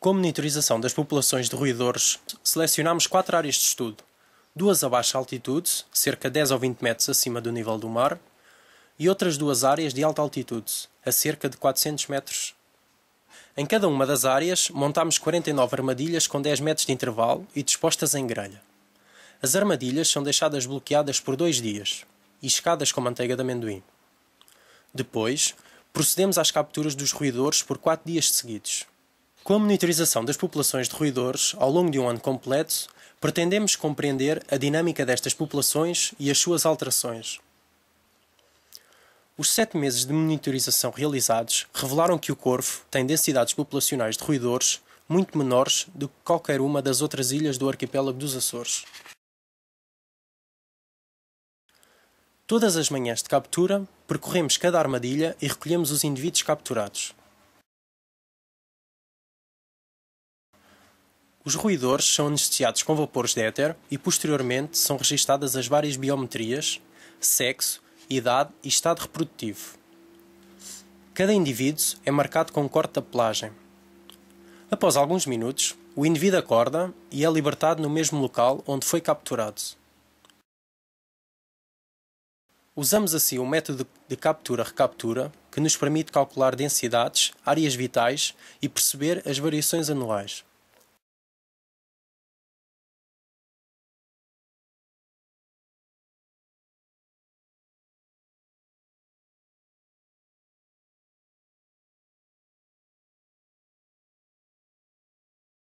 Com a monitorização das populações de roedores, selecionámos quatro áreas de estudo. Duas a baixa altitude, cerca de 10 ou 20 metros acima do nível do mar, e outras duas áreas de alta altitude, a cerca de 400 metros. Em cada uma das áreas, montámos 49 armadilhas com 10 metros de intervalo e dispostas em grelha. As armadilhas são deixadas bloqueadas por dois dias e escadas com manteiga de amendoim. Depois, procedemos às capturas dos roedores por quatro dias seguidos, com a monitorização das populações de roedores ao longo de um ano completo, pretendemos compreender a dinâmica destas populações e as suas alterações. Os sete meses de monitorização realizados revelaram que o Corvo tem densidades populacionais de roedores muito menores do que qualquer uma das outras ilhas do arquipélago dos Açores. Todas as manhãs de captura, percorremos cada armadilha e recolhemos os indivíduos capturados. Os ruidores são anestesiados com vapores de éter e posteriormente são registadas as várias biometrias, sexo, idade e estado reprodutivo. Cada indivíduo é marcado com um corte da pelagem. Após alguns minutos, o indivíduo acorda e é libertado no mesmo local onde foi capturado. Usamos assim o método de captura-recaptura que nos permite calcular densidades, áreas vitais e perceber as variações anuais.